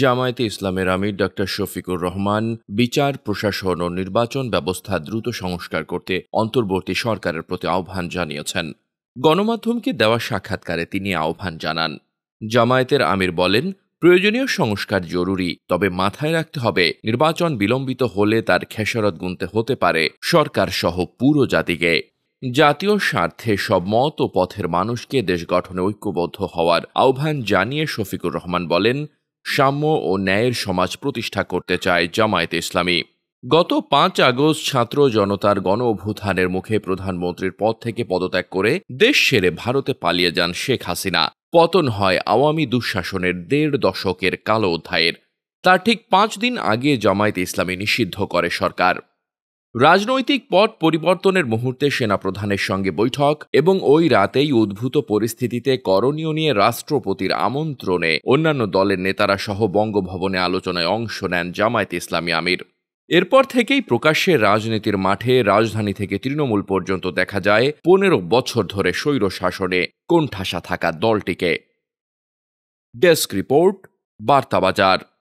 জামায়াতে ইসলামের আমির ডক্টর শফিকুর রহমান বিচার প্রশাসন ও নির্বাচন ব্যবস্থা দ্রুত সংস্কার করতে অন্তর্বর্তী সরকারের প্রতি আহ্বান জানিয়েছেন গণমাধ্যমকে দেওয়া সাক্ষাৎকারে তিনি আহ্বান জানান জামায়াতের আমির বলেন প্রয়োজনীয় সংস্কার জরুরি তবে মাথায় রাখতে হবে নির্বাচন বিলম্বিত হলে তার খেসারত গুনতে হতে পারে সরকার সহ পুরো জাতিকে জাতীয় স্বার্থে সব মত ও পথের মানুষকে দেশ গঠনে ঐক্যবদ্ধ হওয়ার আহ্বান জানিয়ে শফিকুর রহমান বলেন সাম্য ও ন্যায়ের সমাজ প্রতিষ্ঠা করতে চায় জামায়াতে ইসলামী গত পাঁচ আগস্ট ছাত্র জনতার গণ অভ্যুত্থানের মুখে প্রধানমন্ত্রীর পদ থেকে পদত্যাগ করে দেশ সেরে ভারতে পালিয়ে যান শেখ হাসিনা পতন হয় আওয়ামী দুঃশাসনের দেড় দশকের কালো অধ্যায়ের তার ঠিক পাঁচ দিন আগে জামায়াতে ইসলামী নিষিদ্ধ করে সরকার রাজনৈতিক পট পরিবর্তনের মুহূর্তে সেনাপ্রধানের সঙ্গে বৈঠক এবং ওই রাতেই উদ্ভূত পরিস্থিতিতে করণীয় নিয়ে রাষ্ট্রপতির আমন্ত্রণে অন্যান্য দলের নেতারা সহ বঙ্গভবনে আলোচনায় অংশ নেন জামায়াত ইসলামী আমির এরপর থেকেই প্রকাশ্যে রাজনীতির মাঠে রাজধানী থেকে তৃণমূল পর্যন্ত দেখা যায় পনেরো বছর ধরে স্বৈর শাসনে কোণঠাসা থাকা দলটিকে ডেস্ক রিপোর্ট বার্তাবাজার